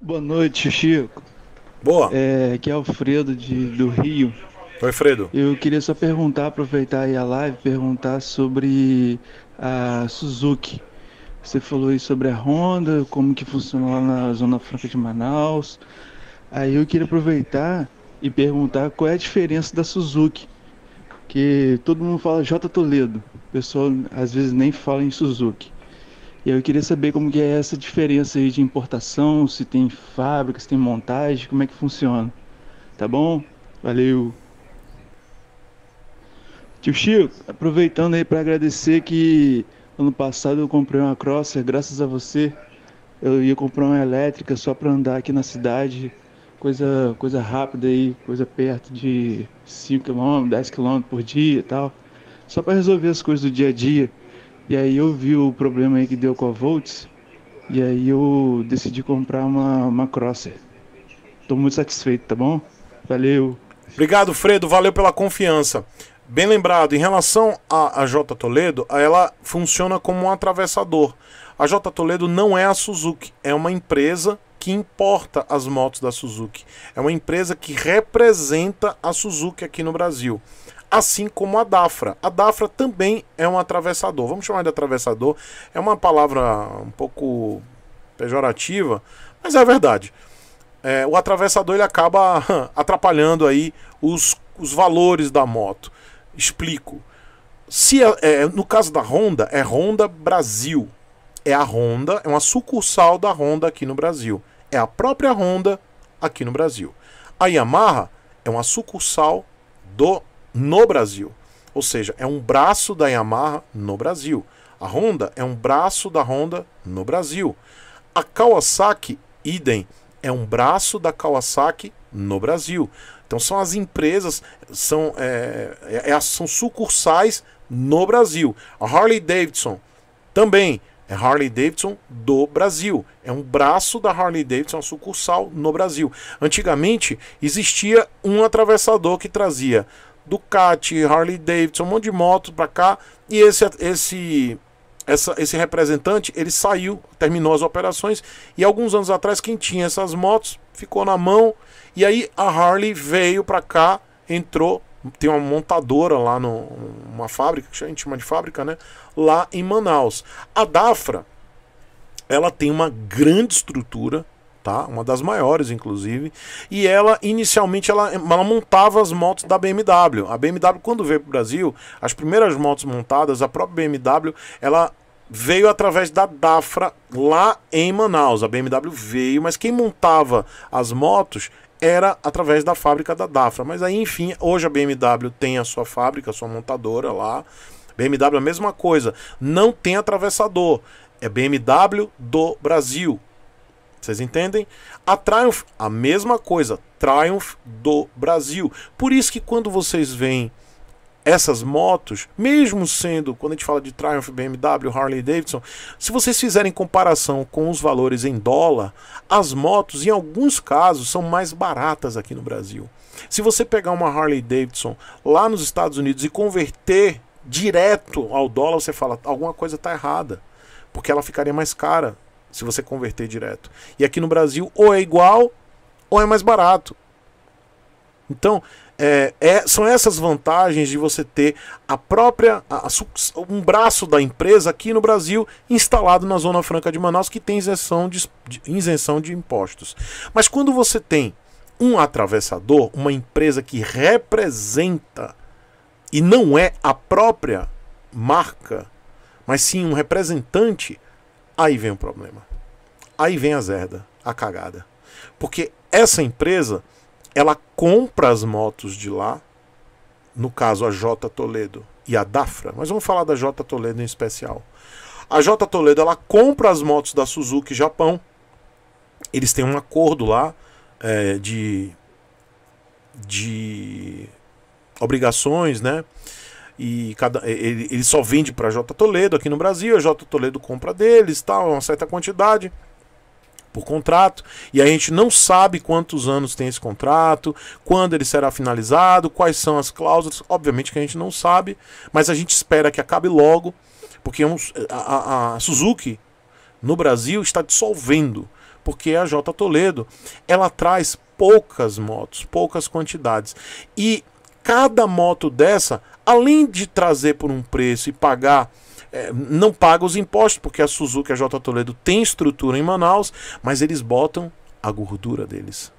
Boa noite, Chico. Boa. É, aqui é Alfredo de, do Rio. Oi, Fredo. Eu queria só perguntar, aproveitar aí a live, perguntar sobre a Suzuki. Você falou aí sobre a Honda, como que funciona lá na Zona Franca de Manaus. Aí eu queria aproveitar e perguntar qual é a diferença da Suzuki. Que todo mundo fala J Toledo. O pessoal às vezes nem fala em Suzuki. E eu queria saber como que é essa diferença aí de importação, se tem fábrica, se tem montagem, como é que funciona. Tá bom? Valeu. Tio Chico, aproveitando aí para agradecer que ano passado eu comprei uma Crosser, graças a você. Eu ia comprar uma elétrica só para andar aqui na cidade, coisa coisa rápida aí, coisa perto de 5 km, 10 km por dia e tal. Só para resolver as coisas do dia a dia. E aí eu vi o problema aí que deu com a Volts, e aí eu decidi comprar uma, uma Crosser. Tô muito satisfeito, tá bom? Valeu! Obrigado, Fredo, valeu pela confiança. Bem lembrado, em relação à, à J Toledo, ela funciona como um atravessador. A J Toledo não é a Suzuki, é uma empresa que importa as motos da Suzuki. É uma empresa que representa a Suzuki aqui no Brasil assim como a Dafra. A Dafra também é um atravessador. Vamos chamar de atravessador. É uma palavra um pouco pejorativa, mas é verdade. É, o atravessador ele acaba atrapalhando aí os, os valores da moto. Explico. Se é, é, no caso da Honda, é Honda Brasil. É a Honda, é uma sucursal da Honda aqui no Brasil. É a própria Honda aqui no Brasil. A Yamaha é uma sucursal do no Brasil. Ou seja, é um braço da Yamaha no Brasil. A Honda é um braço da Honda no Brasil. A Kawasaki, idem, é um braço da Kawasaki no Brasil. Então são as empresas, são, é, é, é são sucursais no Brasil. A Harley Davidson também é Harley Davidson do Brasil. É um braço da Harley Davidson, é uma sucursal no Brasil. Antigamente existia um atravessador que trazia Ducati, Harley Davidson, um monte de motos para cá. E esse, esse, essa, esse representante, ele saiu, terminou as operações. E alguns anos atrás, quem tinha essas motos ficou na mão. E aí a Harley veio para cá, entrou. Tem uma montadora lá, numa fábrica, que a gente chama de fábrica, né? Lá em Manaus. A Dafra, ela tem uma grande estrutura tá? Uma das maiores, inclusive. E ela, inicialmente, ela, ela montava as motos da BMW. A BMW, quando veio para o Brasil, as primeiras motos montadas, a própria BMW, ela veio através da Dafra lá em Manaus. A BMW veio, mas quem montava as motos era através da fábrica da Dafra. Mas aí, enfim, hoje a BMW tem a sua fábrica, a sua montadora lá. BMW a mesma coisa, não tem atravessador. É BMW do Brasil. Vocês entendem? A Triumph, a mesma coisa, Triumph do Brasil. Por isso que quando vocês veem essas motos, mesmo sendo, quando a gente fala de Triumph, BMW, Harley Davidson, se vocês fizerem comparação com os valores em dólar, as motos em alguns casos são mais baratas aqui no Brasil. Se você pegar uma Harley Davidson lá nos Estados Unidos e converter direto ao dólar, você fala alguma coisa está errada, porque ela ficaria mais cara se você converter direto. E aqui no Brasil, ou é igual, ou é mais barato. Então, é, é, são essas vantagens de você ter a própria a, a, um braço da empresa aqui no Brasil instalado na Zona Franca de Manaus que tem isenção de, de, isenção de impostos. Mas quando você tem um atravessador, uma empresa que representa e não é a própria marca, mas sim um representante Aí vem o problema. Aí vem a zerda, a cagada. Porque essa empresa, ela compra as motos de lá, no caso a J Toledo e a Dafra, mas vamos falar da J Toledo em especial. A J Toledo, ela compra as motos da Suzuki Japão. Eles têm um acordo lá é, de de obrigações, né? e cada, ele, ele só vende para J Toledo aqui no Brasil, a J Toledo compra deles, tal, é uma certa quantidade por contrato, e a gente não sabe quantos anos tem esse contrato, quando ele será finalizado, quais são as cláusulas, obviamente que a gente não sabe, mas a gente espera que acabe logo, porque é a, a, a Suzuki no Brasil está dissolvendo, porque a J Toledo, ela traz poucas motos, poucas quantidades. E cada moto dessa além de trazer por um preço e pagar é, não paga os impostos, porque a Suzuki e a J Toledo tem estrutura em Manaus, mas eles botam a gordura deles.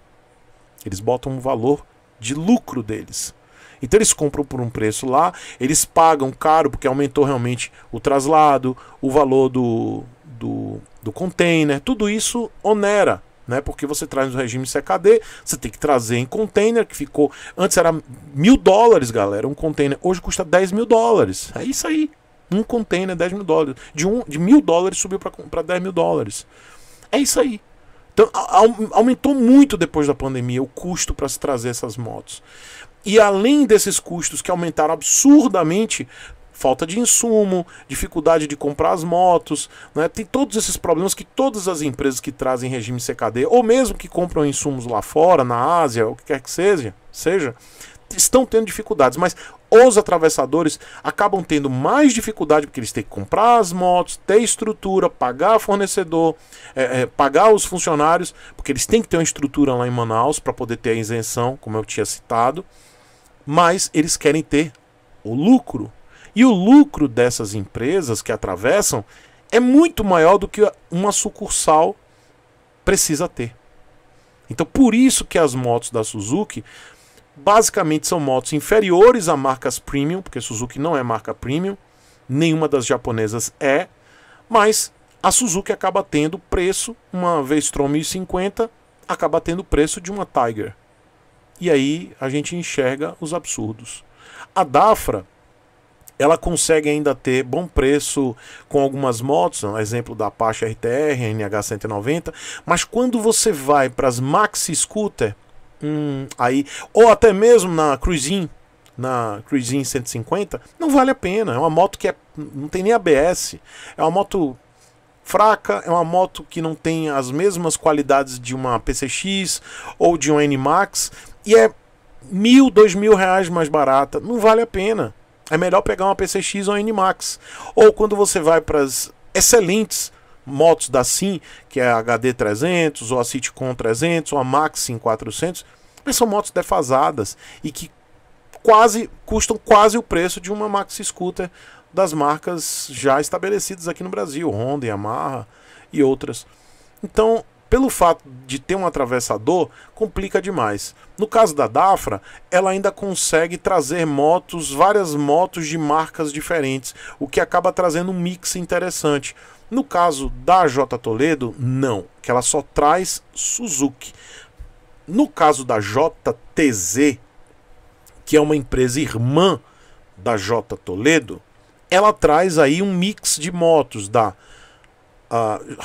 Eles botam o valor de lucro deles. Então eles compram por um preço lá, eles pagam caro porque aumentou realmente o traslado, o valor do, do, do container, tudo isso onera né? Porque você traz no regime CKD, você tem que trazer em container, que ficou. Antes era mil dólares, galera. Um container hoje custa 10 mil dólares. É isso aí. Um container, 10 mil dólares. De, um, de mil dólares subiu para 10 mil dólares. É isso aí. Então, aumentou muito depois da pandemia o custo para se trazer essas motos. E além desses custos que aumentaram absurdamente, falta de insumo, dificuldade de comprar as motos, né? tem todos esses problemas que todas as empresas que trazem regime CKD, ou mesmo que compram insumos lá fora, na Ásia, o que quer que seja, seja estão tendo dificuldades, mas os atravessadores acabam tendo mais dificuldade porque eles têm que comprar as motos, ter estrutura, pagar fornecedor, é, é, pagar os funcionários, porque eles têm que ter uma estrutura lá em Manaus para poder ter a isenção, como eu tinha citado, mas eles querem ter o lucro e o lucro dessas empresas que atravessam é muito maior do que uma sucursal precisa ter. Então, por isso que as motos da Suzuki basicamente são motos inferiores a marcas premium, porque Suzuki não é marca premium, nenhuma das japonesas é, mas a Suzuki acaba tendo preço, uma V-Strom 1050 acaba tendo preço de uma Tiger. E aí a gente enxerga os absurdos. A Dafra ela consegue ainda ter bom preço com algumas motos, exemplo da Apache RTR, NH 190, mas quando você vai para as maxi scooter, hum, aí ou até mesmo na Cruisin, na Cruisin 150, não vale a pena. É uma moto que é, não tem nem ABS, é uma moto fraca, é uma moto que não tem as mesmas qualidades de uma PCX ou de um N Max e é mil, dois mil reais mais barata, não vale a pena é melhor pegar uma PCX ou NMAX. Ou quando você vai para as excelentes motos da SIM, que é a HD 300, ou a Citicon 300, ou a Maxim 400, mas são motos defasadas e que quase custam quase o preço de uma Maxi Scooter das marcas já estabelecidas aqui no Brasil, Honda, Yamaha e outras. Então, pelo fato de ter um atravessador, complica demais. No caso da Dafra, ela ainda consegue trazer motos, várias motos de marcas diferentes, o que acaba trazendo um mix interessante. No caso da J Toledo, não, que ela só traz Suzuki. No caso da JTZ, que é uma empresa irmã da J Toledo, ela traz aí um mix de motos da uh,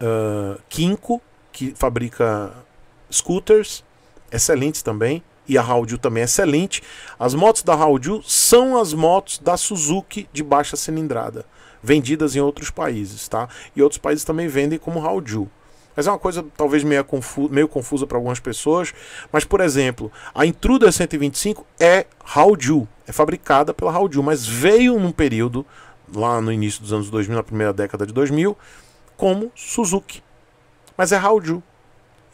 uh, Kinko, que fabrica scooters, excelentes também. E a Haoju também é excelente. As motos da Haoju são as motos da Suzuki de baixa cilindrada, vendidas em outros países, tá? E outros países também vendem como Haoju. Mas é uma coisa talvez meio, confu meio confusa para algumas pessoas. Mas, por exemplo, a Intruder 125 é Haoju, é fabricada pela Haoju, mas veio num período, lá no início dos anos 2000, na primeira década de 2000, como Suzuki. Mas é Haoju.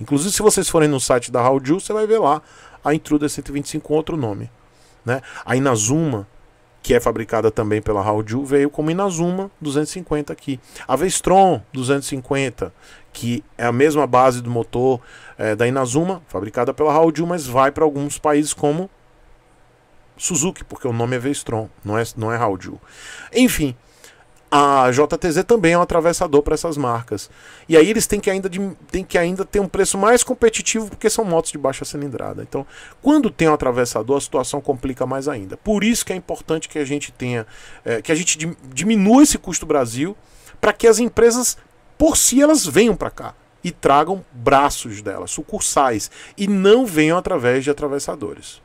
Inclusive, se vocês forem no site da Haoju, você vai ver lá a Intruder 125 com outro nome. Né? A Inazuma, que é fabricada também pela Haoju, veio como Inazuma 250 aqui. A Vestron 250, que é a mesma base do motor é, da Inazuma, fabricada pela Haoju, mas vai para alguns países como Suzuki, porque o nome é Vestron, não é, não é Haoju. Enfim, a JTZ também é um atravessador para essas marcas. E aí eles têm que, ainda de, têm que ainda ter um preço mais competitivo porque são motos de baixa cilindrada. Então, quando tem um atravessador, a situação complica mais ainda. Por isso que é importante que a gente tenha, é, que a gente diminua esse custo Brasil para que as empresas, por si, elas venham para cá e tragam braços delas, sucursais, e não venham através de atravessadores.